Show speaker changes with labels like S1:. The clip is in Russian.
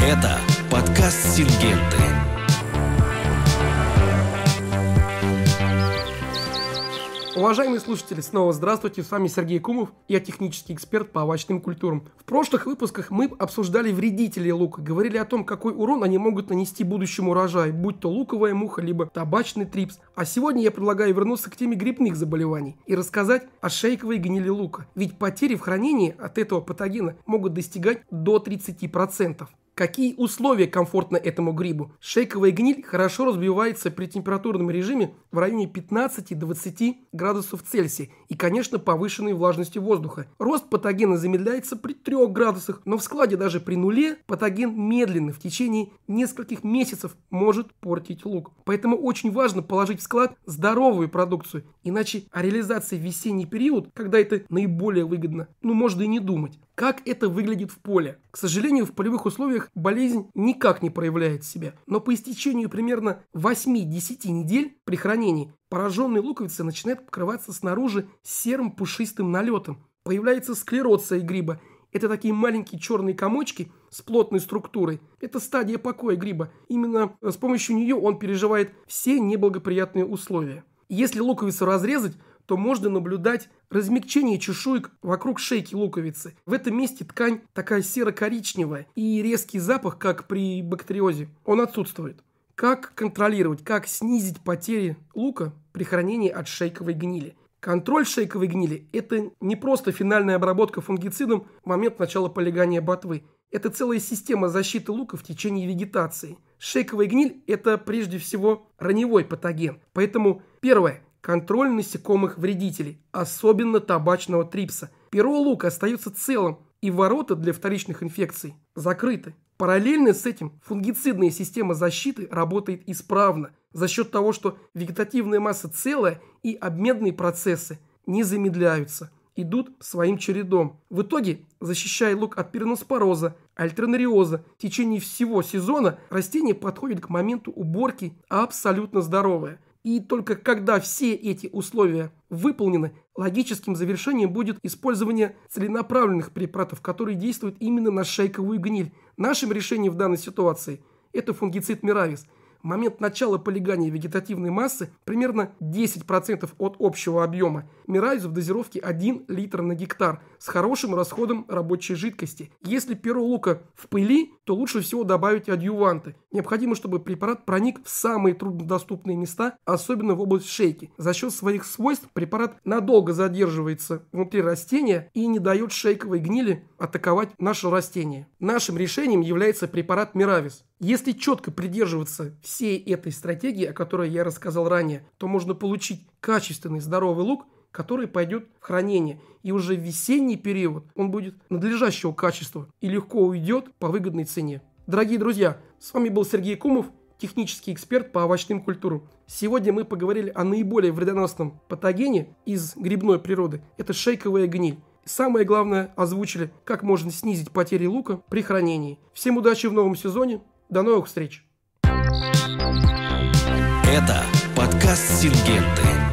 S1: Это подкаст «Сингенты». Уважаемые слушатели, снова здравствуйте, с вами Сергей Кумов, я технический эксперт по овощным культурам. В прошлых выпусках мы обсуждали вредителей лука, говорили о том, какой урон они могут нанести будущему урожаю, будь то луковая муха, либо табачный трипс. А сегодня я предлагаю вернуться к теме грибных заболеваний и рассказать о шейковой гнили лука, ведь потери в хранении от этого патогена могут достигать до 30%. Какие условия комфортны этому грибу? Шейковая гниль хорошо разбивается при температурном режиме в районе 15-20 градусов Цельсия и, конечно, повышенной влажности воздуха. Рост патогена замедляется при 3 градусах, но в складе даже при нуле патоген медленно в течение нескольких месяцев может портить лук. Поэтому очень важно положить в склад здоровую продукцию, иначе о реализации в весенний период, когда это наиболее выгодно, ну можно и не думать как это выглядит в поле. К сожалению, в полевых условиях болезнь никак не проявляет себя, но по истечению примерно 8-10 недель при хранении пораженные луковицы начинают покрываться снаружи серым пушистым налетом. Появляется склероция гриба. Это такие маленькие черные комочки с плотной структурой. Это стадия покоя гриба. Именно э, с помощью нее он переживает все неблагоприятные условия. Если луковицу разрезать, то можно наблюдать размягчение чешуек вокруг шейки луковицы. В этом месте ткань такая серо-коричневая и резкий запах, как при бактериозе, он отсутствует. Как контролировать, как снизить потери лука при хранении от шейковой гнили? Контроль шейковой гнили – это не просто финальная обработка фунгицидом в момент начала полегания ботвы. Это целая система защиты лука в течение вегетации. Шейковая гниль – это прежде всего раневой патоген. Поэтому первое контроль насекомых-вредителей, особенно табачного трипса. Перо лука остается целым, и ворота для вторичных инфекций закрыты. Параллельно с этим фунгицидная система защиты работает исправно за счет того, что вегетативная масса целая и обменные процессы не замедляются, идут своим чередом. В итоге, защищая лук от переноспороза, альтернариоза, в течение всего сезона растение подходит к моменту уборки абсолютно здоровое. И только когда все эти условия выполнены, логическим завершением будет использование целенаправленных препаратов, которые действуют именно на шейковую гниль. Нашим решением в данной ситуации это фунгицид миравис. В момент начала полегания вегетативной массы примерно 10% от общего объема. Мирайз в дозировке 1 литр на гектар с хорошим расходом рабочей жидкости. Если перо лука в пыли, то лучше всего добавить адъюванты. Необходимо, чтобы препарат проник в самые труднодоступные места, особенно в область шейки. За счет своих свойств препарат надолго задерживается внутри растения и не дает шейковой гнили атаковать наше растение. Нашим решением является препарат Миравис. Если четко придерживаться всей этой стратегии, о которой я рассказал ранее, то можно получить качественный здоровый лук – который пойдет в хранение. И уже в весенний период он будет надлежащего качества и легко уйдет по выгодной цене. Дорогие друзья, с вами был Сергей Кумов, технический эксперт по овощным культурам. Сегодня мы поговорили о наиболее вредоносном патогене из грибной природы. Это шейковая гниль. Самое главное, озвучили, как можно снизить потери лука при хранении. Всем удачи в новом сезоне. До новых встреч. Это подкаст Сингенты.